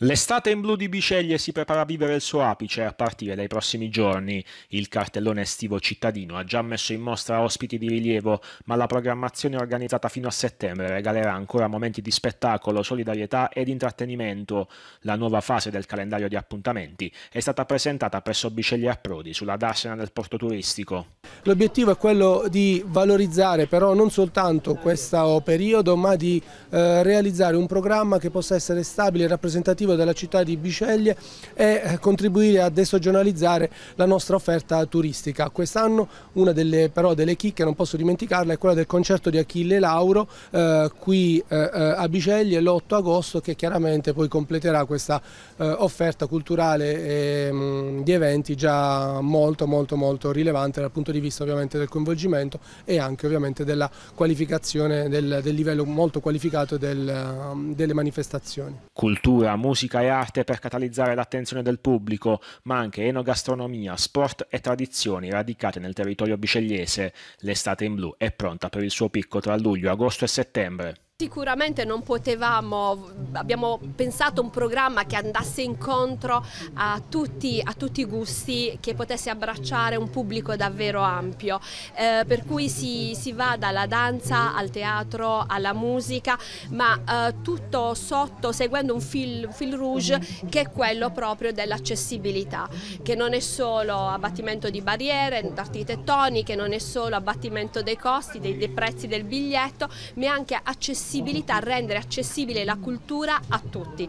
L'estate in blu di Biceglie si prepara a vivere il suo apice a partire dai prossimi giorni. Il cartellone estivo cittadino ha già messo in mostra ospiti di rilievo, ma la programmazione organizzata fino a settembre regalerà ancora momenti di spettacolo, solidarietà ed intrattenimento. La nuova fase del calendario di appuntamenti è stata presentata presso Biceglie a Prodi sulla Darsena del Porto Turistico. L'obiettivo è quello di valorizzare però non soltanto questo periodo ma di eh, realizzare un programma che possa essere stabile e rappresentativo della città di Biceglie e eh, contribuire a desogionalizzare la nostra offerta turistica. Quest'anno una delle, però, delle chicche, non posso dimenticarla, è quella del concerto di Achille Lauro eh, qui eh, eh a Biceglie l'8 agosto che chiaramente poi completerà questa eh, offerta culturale e, ehm, mh, di eventi già molto molto molto rilevante dal punto di vista di vista ovviamente del coinvolgimento e anche ovviamente della qualificazione, del, del livello molto qualificato del, um, delle manifestazioni. Cultura, musica e arte per catalizzare l'attenzione del pubblico, ma anche enogastronomia, sport e tradizioni radicate nel territorio bicelliese. L'estate in blu è pronta per il suo picco tra luglio, agosto e settembre. Sicuramente non potevamo, abbiamo pensato un programma che andasse incontro a tutti, a tutti, i gusti, che potesse abbracciare un pubblico davvero ampio, eh, per cui si, si, va dalla danza al teatro, alla musica, ma eh, tutto sotto, seguendo un fil, fil rouge che è quello proprio dell'accessibilità, che non è solo abbattimento di barriere architettoniche, non è solo abbattimento dei costi, dei, dei prezzi del biglietto, ma è anche accessibilità possibilità rendere accessibile la cultura a tutti.